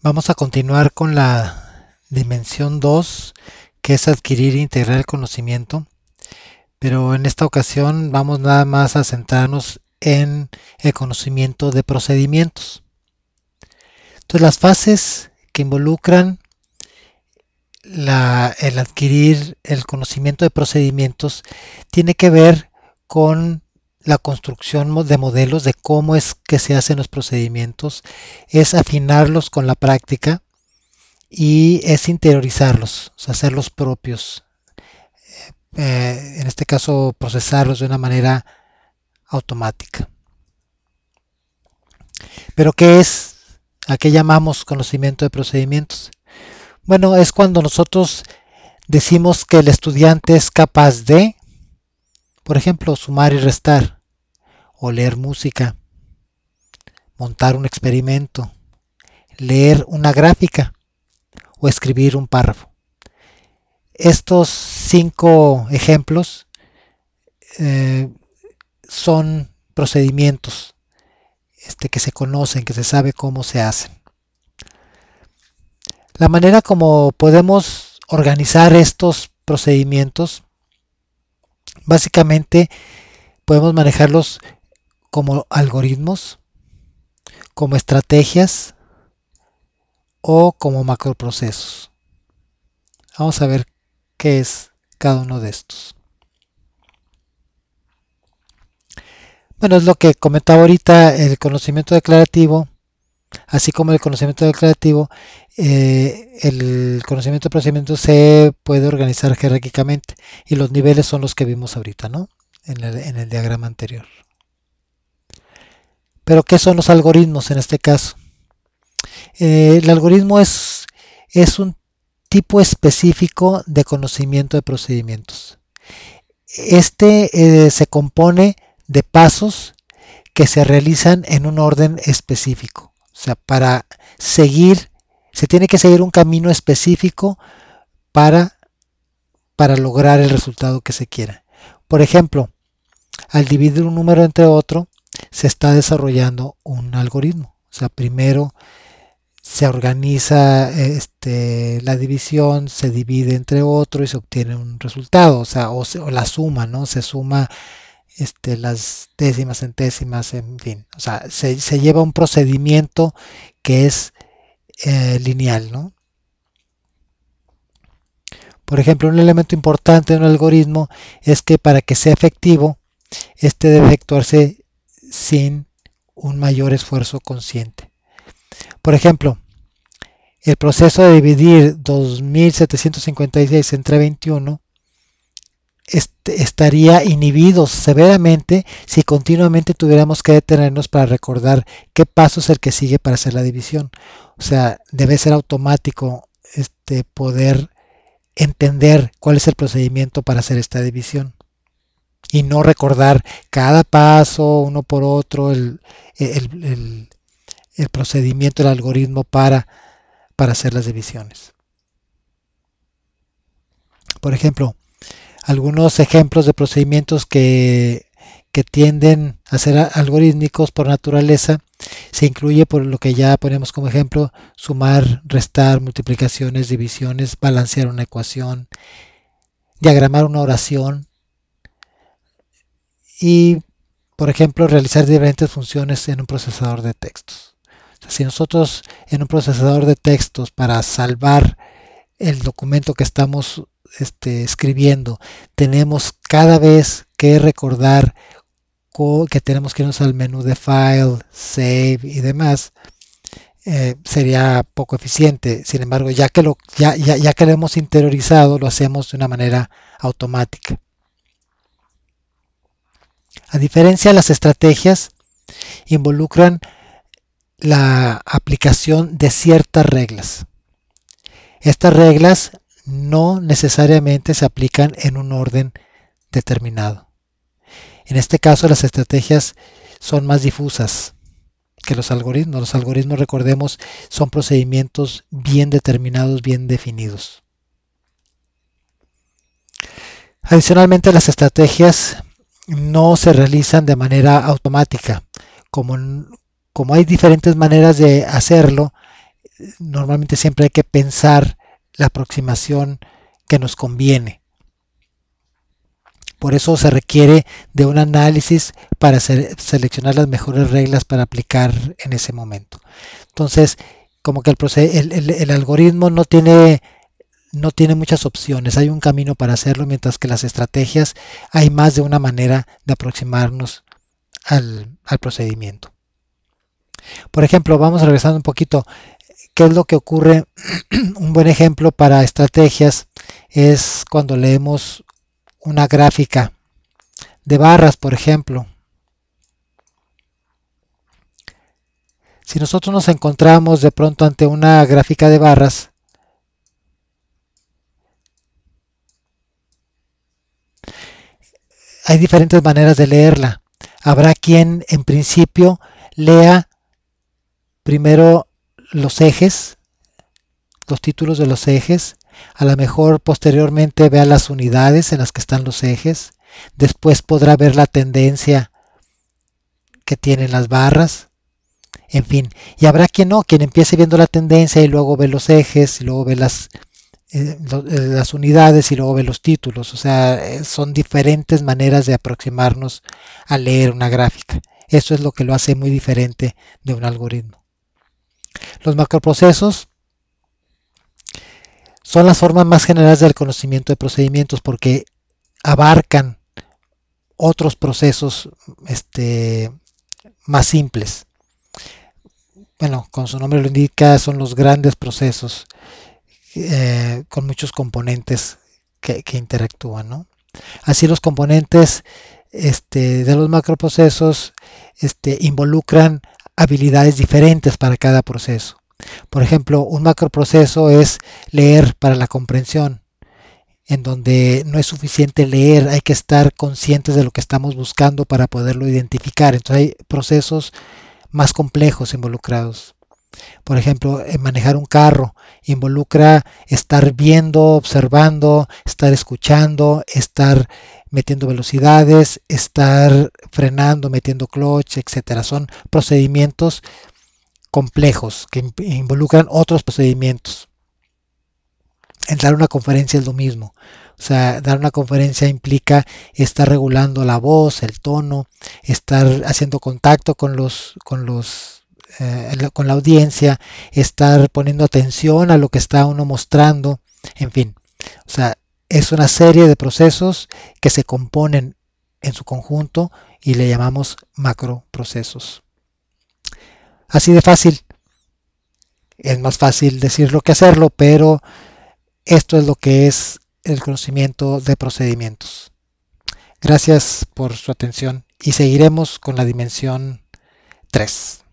Vamos a continuar con la dimensión 2, que es adquirir e integrar el conocimiento. Pero en esta ocasión vamos nada más a centrarnos en el conocimiento de procedimientos. Entonces las fases que involucran el adquirir el conocimiento de procedimientos tiene que ver con la construcción de modelos de cómo es que se hacen los procedimientos, es afinarlos con la práctica y es interiorizarlos, hacerlos propios. Eh, eh, en este caso, procesarlos de una manera automática. Pero ¿qué es? ¿A qué llamamos conocimiento de procedimientos? Bueno, es cuando nosotros decimos que el estudiante es capaz de, por ejemplo, sumar y restar leer música, montar un experimento, leer una gráfica o escribir un párrafo. Estos cinco ejemplos eh, son procedimientos este, que se conocen, que se sabe cómo se hacen. La manera como podemos organizar estos procedimientos, básicamente podemos manejarlos como algoritmos, como estrategias o como macroprocesos. Vamos a ver qué es cada uno de estos. Bueno, es lo que comentaba ahorita, el conocimiento declarativo, así como el conocimiento declarativo, eh, el conocimiento de procedimiento se puede organizar jerárquicamente y los niveles son los que vimos ahorita, ¿no? en el diagrama anterior. Pero ¿qué son los algoritmos en este caso? Eh, el algoritmo es, es un tipo específico de conocimiento de procedimientos. Este eh, se compone de pasos que se realizan en un orden específico. O sea, para seguir, se tiene que seguir un camino específico para, para lograr el resultado que se quiera. Por ejemplo, al dividir un número entre otro, se está desarrollando un algoritmo. O sea, primero se organiza eh, este, la división, se divide entre otro y se obtiene un resultado, o sea, o, la suma, ¿no? Se suma este, las décimas, centésimas, en fin. O sea, se, lleva un procedimiento que es eh, lineal, ¿no? Por ejemplo, un elemento importante de un algoritmo es que para que sea efectivo, este debe efectuarse sin un mayor esfuerzo consciente. Por ejemplo, el proceso de dividir 2.756 entre 21 este, estaría inhibido severamente si continuamente tuviéramos que detenernos para recordar qué paso es el que sigue para hacer la división. O sea, debe ser automático este, poder entender cuál es el procedimiento para hacer esta división y no recordar cada paso uno por otro, el, procedimiento, el algoritmo para, para hacer las divisiones. Por ejemplo, algunos ejemplos de procedimientos que, que, tienden a ser algorítmicos por naturaleza se incluye por lo que ya ponemos como ejemplo sumar, restar, multiplicaciones, divisiones, balancear una ecuación, diagramar una oración, y, por ejemplo, realizar diferentes funciones en un procesador de textos. si nosotros en un procesador de textos para salvar el documento que estamos este, escribiendo, tenemos cada vez que recordar que tenemos que irnos al menú de File, Save y demás, eh, sería poco eficiente. Sin embargo, ya que, lo, ya, ya, ya que lo hemos interiorizado, lo hacemos de una manera automática. A diferencia, las estrategias involucran la aplicación de ciertas reglas. Estas reglas no necesariamente se aplican en un orden determinado. En este caso las estrategias son más difusas que los algoritmos. Los algoritmos, recordemos, son procedimientos bien determinados, bien definidos. Adicionalmente las estrategias no se realizan de manera automática. Como, como hay diferentes maneras de hacerlo, normalmente siempre hay que pensar la aproximación que nos conviene. Por eso se requiere de un análisis para seleccionar las mejores reglas para aplicar en ese momento. Entonces, como que el, el, el algoritmo no tiene no tiene muchas opciones, hay un camino para hacerlo, mientras que las estrategias hay más de una manera de aproximarnos al, procedimiento. Por ejemplo, vamos regresando un poquito, ¿qué es lo que ocurre? un buen ejemplo para estrategias es cuando leemos una gráfica de barras, por ejemplo. Si nosotros nos encontramos de pronto ante una gráfica de barras, hay diferentes maneras de leerla. Habrá quien en principio lea primero los ejes, los títulos de los ejes, a lo mejor posteriormente vea las unidades en las que están los ejes, después podrá ver la tendencia que tienen las barras, en fin, y habrá quien no, quien empiece viendo la tendencia y luego ve los ejes, y luego ve las eh, eh, las unidades y luego ve los títulos. O sea, eh, son diferentes maneras de aproximarnos a leer una gráfica. Eso es lo que lo hace muy diferente de un algoritmo. Los macroprocesos son las formas más generales del conocimiento de procedimientos porque abarcan otros procesos este, más simples. Bueno, con su nombre lo indica, son los grandes procesos eh, con muchos componentes que, interactúan. Así los componentes este, de los macroprocesos este, involucran habilidades diferentes para cada proceso. Por ejemplo, un macroproceso es leer para la comprensión, en donde no es suficiente leer, hay que estar conscientes de lo que estamos buscando para poderlo identificar. Entonces hay procesos más complejos involucrados. Por ejemplo, eh, manejar un carro involucra estar viendo, observando, estar escuchando, estar metiendo velocidades, estar frenando, metiendo clutch, etc Son procedimientos complejos que involucran otros procedimientos. En dar una conferencia es lo mismo. O sea, dar una conferencia implica estar regulando la voz, el tono, estar haciendo contacto con los, con los eh, con la audiencia, estar poniendo atención a lo que está uno mostrando, en fin. O sea, es una serie de procesos que se componen en su conjunto y le llamamos macro procesos, Así de fácil. Es más fácil decirlo que hacerlo, pero esto es lo que es el conocimiento de procedimientos. Gracias por su atención y seguiremos con la dimensión 3.